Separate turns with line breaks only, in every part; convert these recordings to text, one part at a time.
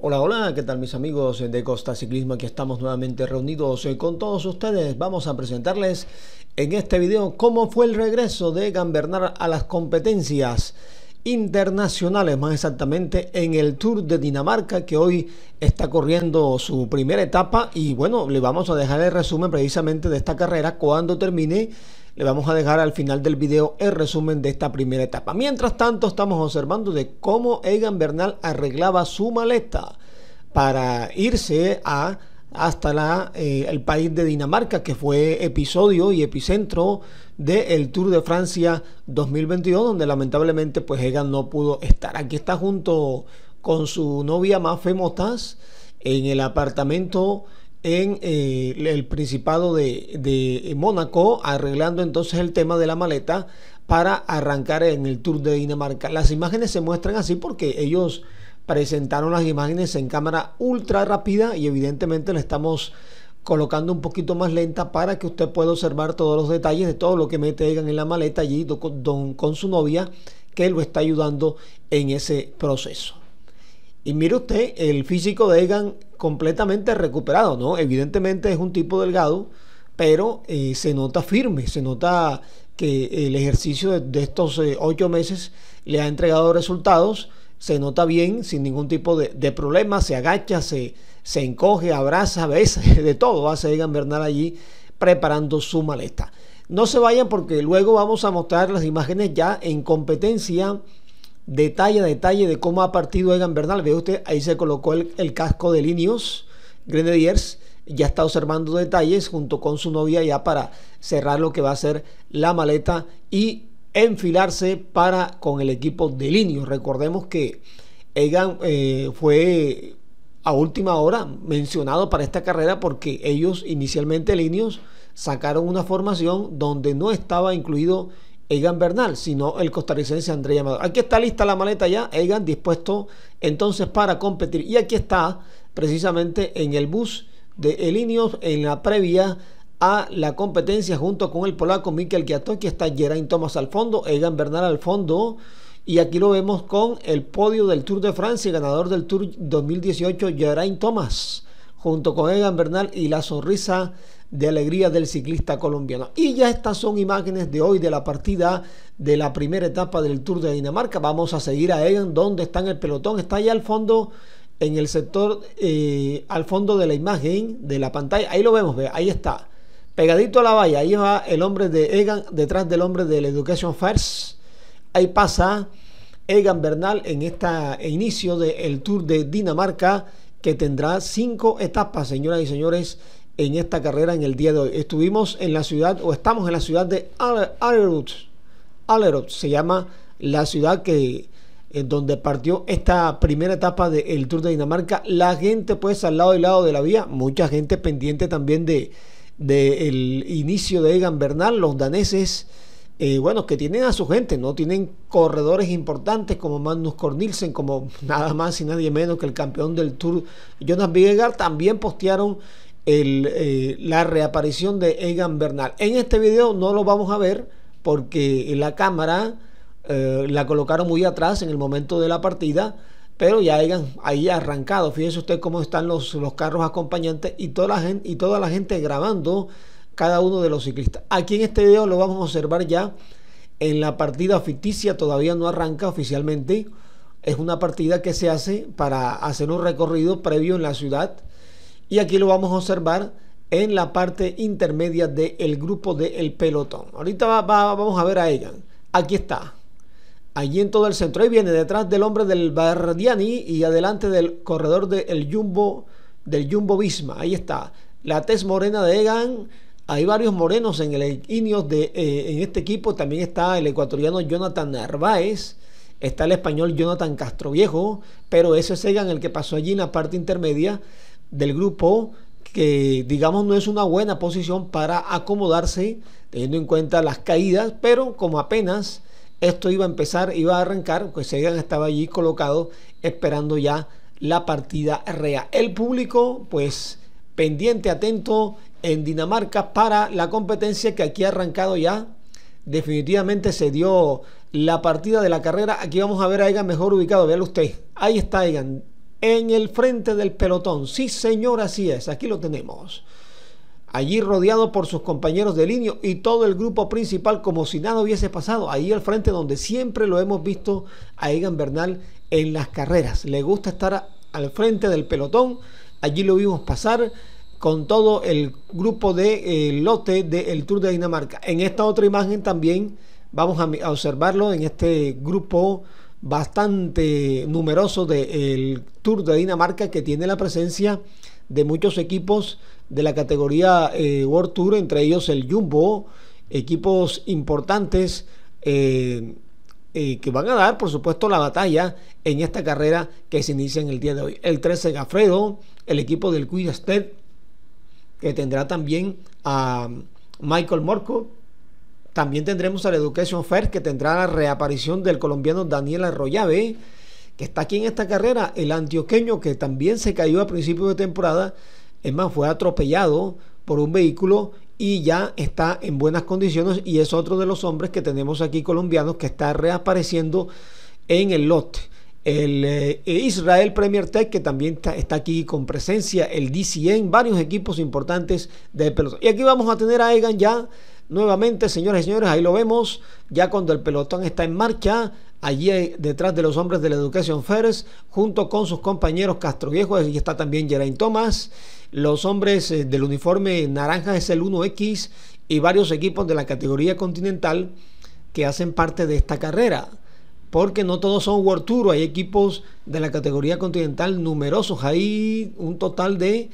Hola, hola, ¿qué tal mis amigos de Costa Ciclismo? Aquí estamos nuevamente reunidos eh, con todos ustedes. Vamos a presentarles en este video cómo fue el regreso de Gambernar a las competencias internacionales, más exactamente en el Tour de Dinamarca que hoy está corriendo su primera etapa y bueno, le vamos a dejar el resumen precisamente de esta carrera cuando termine le vamos a dejar al final del video el resumen de esta primera etapa. Mientras tanto estamos observando de cómo Egan Bernal arreglaba su maleta para irse a hasta la, eh, el país de Dinamarca, que fue episodio y epicentro del Tour de Francia 2022, donde lamentablemente pues Egan no pudo estar. Aquí está junto con su novia Mafe Motas en el apartamento en eh, el Principado de, Mónaco, arreglando entonces el tema de la maleta para arrancar en el Tour de Dinamarca. Las imágenes se muestran así porque ellos presentaron las imágenes en cámara ultra rápida y evidentemente la estamos colocando un poquito más lenta para que usted pueda observar todos los detalles de todo lo que mete Egan en la maleta allí con su novia que lo está ayudando en ese proceso. Y mire usted, el físico de Egan completamente recuperado, ¿no? Evidentemente es un tipo delgado, pero eh, se nota firme, se nota que el ejercicio de, estos eh, ocho meses le ha entregado resultados, se nota bien, sin ningún tipo de, problema, se agacha, se, se encoge, abraza, besa, de todo hace Egan Bernal allí preparando su maleta. No se vayan porque luego vamos a mostrar las imágenes ya en competencia detalle a detalle de cómo ha partido Egan Bernal. Ve usted, ahí se colocó el, casco de Linios Grenadiers. Ya está observando detalles junto con su novia ya para cerrar lo que va a ser la maleta y enfilarse para con el equipo de Linios. Recordemos que Egan eh, fue a última hora mencionado para esta carrera porque ellos inicialmente Linios sacaron una formación donde no estaba incluido Egan Bernal, sino el costarricense André Amado. Aquí está lista la maleta ya, Egan dispuesto entonces para competir. Y aquí está precisamente en el bus de Elinios en la previa a la competencia junto con el polaco Mikel que está Geraint Thomas al fondo, Egan Bernal al fondo. Y aquí lo vemos con el podio del Tour de Francia, ganador del Tour 2018, Geraint Thomas junto con Egan Bernal y la sonrisa de alegría del ciclista colombiano. Y ya estas son imágenes de hoy de la partida de la primera etapa del Tour de Dinamarca. Vamos a seguir a Egan, donde está en el pelotón, está allá al fondo en el sector, eh, al fondo de la imagen, de la pantalla. Ahí lo vemos, ve, ahí está. Pegadito a la valla, ahí va el hombre de Egan, detrás del hombre del Education First. Ahí pasa Egan Bernal en este inicio del Tour de Dinamarca que tendrá cinco etapas, señoras y señores, en esta carrera en el día de hoy. Estuvimos en la ciudad, o estamos en la ciudad de Alerut. Alerut se llama la ciudad que en donde partió esta primera etapa del Tour de Dinamarca. La gente pues al lado y lado de la vía, mucha gente pendiente también de, de inicio de Egan Bernal, los daneses eh, bueno, que tienen a su gente, ¿no? Tienen corredores importantes como Magnus Cornilsen, como nada más y nadie menos que el campeón del Tour, Jonas Vingegaard, también postearon eh, la reaparición de Egan Bernal. En este video no lo vamos a ver porque la cámara eh, la colocaron muy atrás en el momento de la partida, pero ya Egan ahí arrancado. Fíjese usted cómo están los, los carros acompañantes y toda la gente, y toda la gente grabando cada uno de los ciclistas. Aquí en este video lo vamos a observar ya en la partida ficticia, todavía no arranca oficialmente. Es una partida que se hace para hacer un recorrido previo en la ciudad. Y aquí lo vamos a observar en la parte intermedia del grupo del pelotón. Ahorita vamos a ver a Egan Aquí está. Allí en todo el centro. Ahí viene detrás del hombre del Bardiani y adelante del corredor del Jumbo del Jumbo Visma. Ahí está. La tez morena de Egan hay varios morenos en el de, eh, en este equipo. También está el ecuatoriano Jonathan Narváez. Está el español Jonathan Castroviejo. Pero ese Segan, el que pasó allí en la parte intermedia del grupo, que digamos no es una buena posición para acomodarse, teniendo en cuenta las caídas. Pero como apenas esto iba a empezar, iba a arrancar, pues Segan estaba allí colocado esperando ya la partida real. El público, pues pendiente, atento en Dinamarca para la competencia que aquí ha arrancado ya. Definitivamente se dio la partida de la carrera. Aquí vamos a ver a Egan mejor ubicado. Véalo usted. Ahí está Egan. En el frente del pelotón. Sí, señor, así es. Aquí lo tenemos. Allí rodeado por sus compañeros de línea y todo el grupo principal como si nada hubiese pasado. Ahí al frente donde siempre lo hemos visto a Egan Bernal en las carreras. Le gusta estar al frente del pelotón. Allí lo vimos pasar con todo el grupo de eh, lote del Tour de Dinamarca. En esta otra imagen también vamos a, observarlo en este grupo bastante numeroso del Tour de Dinamarca que tiene la presencia de muchos equipos de la categoría eh, World Tour, entre ellos el Jumbo, equipos importantes eh, que van a dar, por supuesto, la batalla en esta carrera que se inicia en el día de hoy. El 13 Gafredo, el equipo del Cuyastet, que tendrá también a Michael Morco. También tendremos al Education Fair, que tendrá la reaparición del colombiano Daniel Arroyave, que está aquí en esta carrera. El antioqueño, que también se cayó a principio de temporada, es más, fue atropellado por un vehículo y ya está en buenas condiciones y es otro de los hombres que tenemos aquí colombianos que está reapareciendo en el lote el eh, e Israel Premier Tech, que también está, aquí con presencia, el DCN, varios equipos importantes de pelotón. Y aquí vamos a tener a Egan ya nuevamente, señores y señores, ahí lo vemos, ya cuando el pelotón está en marcha, allí eh, detrás de los hombres de la Education Fairs, junto con sus compañeros Castro Viejo, y está también Geraint Thomas, los hombres eh, del uniforme naranja es el 1X y varios equipos de la categoría continental que hacen parte de esta carrera porque no todos son World Tour, hay equipos de la categoría continental numerosos, hay un total de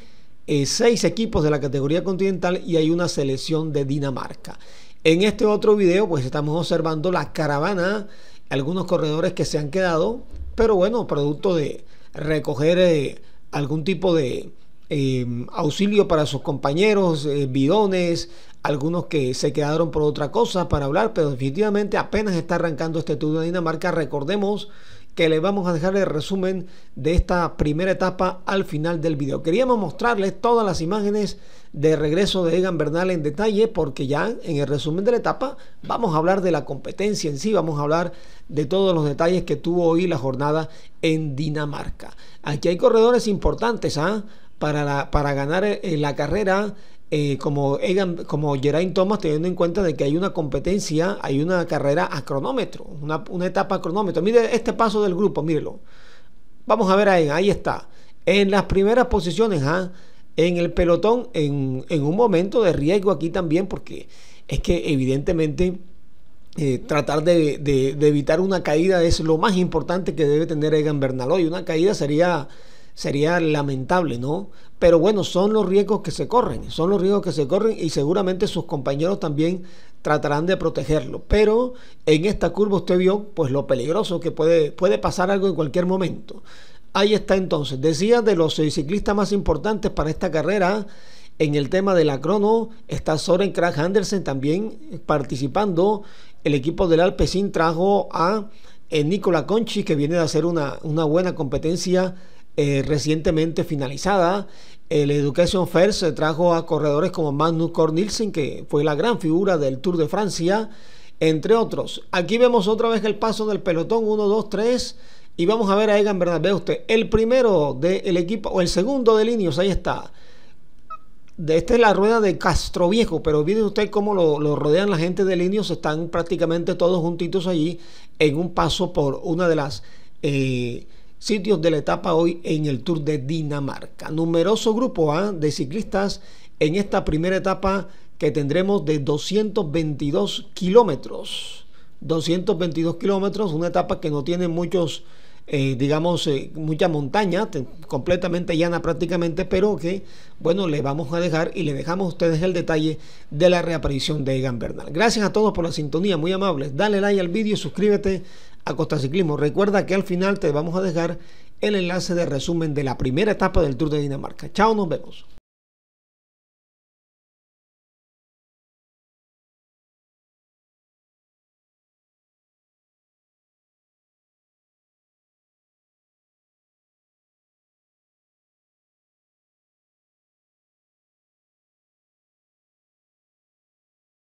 eh, seis equipos de la categoría continental y hay una selección de Dinamarca. En este otro video pues estamos observando la caravana, algunos corredores que se han quedado, pero bueno, producto de recoger eh, algún tipo de... Eh, auxilio para sus compañeros, bidones, algunos que se quedaron por otra cosa para hablar, pero definitivamente apenas está arrancando este Tour de Dinamarca. Recordemos que le vamos a dejar el resumen de esta primera etapa al final del video. Queríamos mostrarles todas las imágenes de regreso de Egan Bernal en detalle porque ya en el resumen de la etapa vamos a hablar de la competencia en sí, vamos a hablar de todos los detalles que tuvo hoy la jornada en Dinamarca. Aquí hay corredores importantes ¿ah? para, para ganar eh, la carrera eh, como, Egan, como Geraint Thomas, teniendo en cuenta de que hay una competencia, hay una carrera a cronómetro, una, etapa a cronómetro. Mire este paso del grupo, mírelo. Vamos a ver ahí, ahí está. En las primeras posiciones, ah, en el pelotón, en, un momento de riesgo aquí también, porque es que evidentemente eh, tratar de, evitar una caída es lo más importante que debe tener Egan Bernaló y Una caída sería sería lamentable, ¿no? Pero bueno, son los riesgos que se corren, son los riesgos que se corren y seguramente sus compañeros también tratarán de protegerlo. Pero en esta curva usted vio pues lo peligroso que puede, puede pasar algo en cualquier momento. Ahí está entonces. Decía de los ciclistas más importantes para esta carrera. En el tema de la crono está Soren Kragh Andersen también participando. El equipo del Alpecin trajo a eh, Nicola Conchi, que viene de hacer una, una buena competencia eh, recientemente finalizada. El Education Fair se trajo a corredores como Magnus Cornilsen, que fue la gran figura del Tour de Francia, entre otros. Aquí vemos otra vez el paso del pelotón 1, 2, 3. Y vamos a ver a Egan Bernal. ve usted, el primero del equipo, o el segundo de Linios, ahí está. De esta es la rueda de Castro Viejo, pero mire usted cómo lo, rodean la gente de Linios, están prácticamente todos juntitos allí en un paso por una de las eh, sitios de la etapa hoy en el Tour de Dinamarca. Numeroso grupo A ¿ah? de ciclistas en esta primera etapa que tendremos de 222 kilómetros. 222 kilómetros, una etapa que no tiene muchos, eh, digamos, muchas eh, mucha montaña, completamente llana prácticamente, pero que, bueno, le vamos a dejar y le dejamos a ustedes el detalle de la reaparición de Egan Bernal. Gracias a todos por la sintonía, muy amables. Dale like al vídeo, suscríbete a Costa Ciclismo. Recuerda que al final te vamos a dejar el enlace de resumen de la primera etapa del Tour de Dinamarca. Chao, nos vemos.